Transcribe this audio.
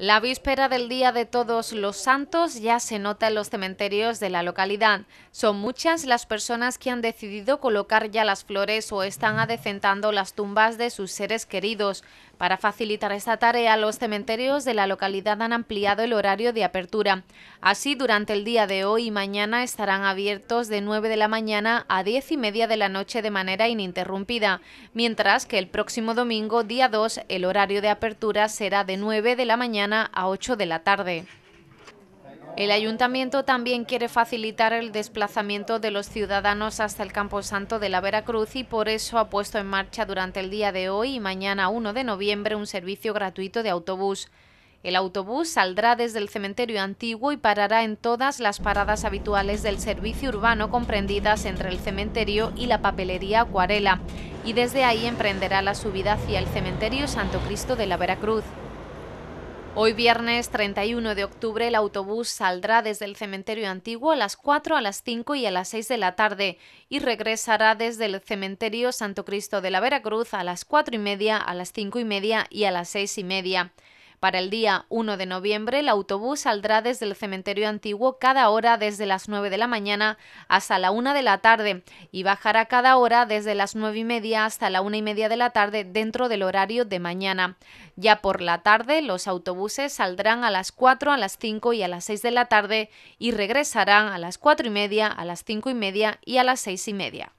La víspera del Día de Todos los Santos ya se nota en los cementerios de la localidad. Son muchas las personas que han decidido colocar ya las flores o están adecentando las tumbas de sus seres queridos. Para facilitar esta tarea, los cementerios de la localidad han ampliado el horario de apertura. Así, durante el día de hoy y mañana estarán abiertos de 9 de la mañana a 10 y media de la noche de manera ininterrumpida, mientras que el próximo domingo, día 2, el horario de apertura será de 9 de la mañana a 8 de la tarde. El ayuntamiento también quiere facilitar el desplazamiento de los ciudadanos hasta el Campo Santo de la Veracruz y por eso ha puesto en marcha durante el día de hoy y mañana 1 de noviembre un servicio gratuito de autobús. El autobús saldrá desde el cementerio antiguo y parará en todas las paradas habituales del servicio urbano comprendidas entre el cementerio y la papelería Acuarela y desde ahí emprenderá la subida hacia el cementerio Santo Cristo de la Veracruz. Hoy viernes 31 de octubre el autobús saldrá desde el cementerio antiguo a las 4, a las 5 y a las 6 de la tarde y regresará desde el cementerio Santo Cristo de la Veracruz a las 4 y media, a las 5 y media y a las 6 y media. Para el día 1 de noviembre, el autobús saldrá desde el cementerio antiguo cada hora desde las 9 de la mañana hasta la 1 de la tarde y bajará cada hora desde las 9 y media hasta la 1 y media de la tarde dentro del horario de mañana. Ya por la tarde, los autobuses saldrán a las 4, a las 5 y a las 6 de la tarde y regresarán a las 4 y media, a las 5 y media y a las 6 y media.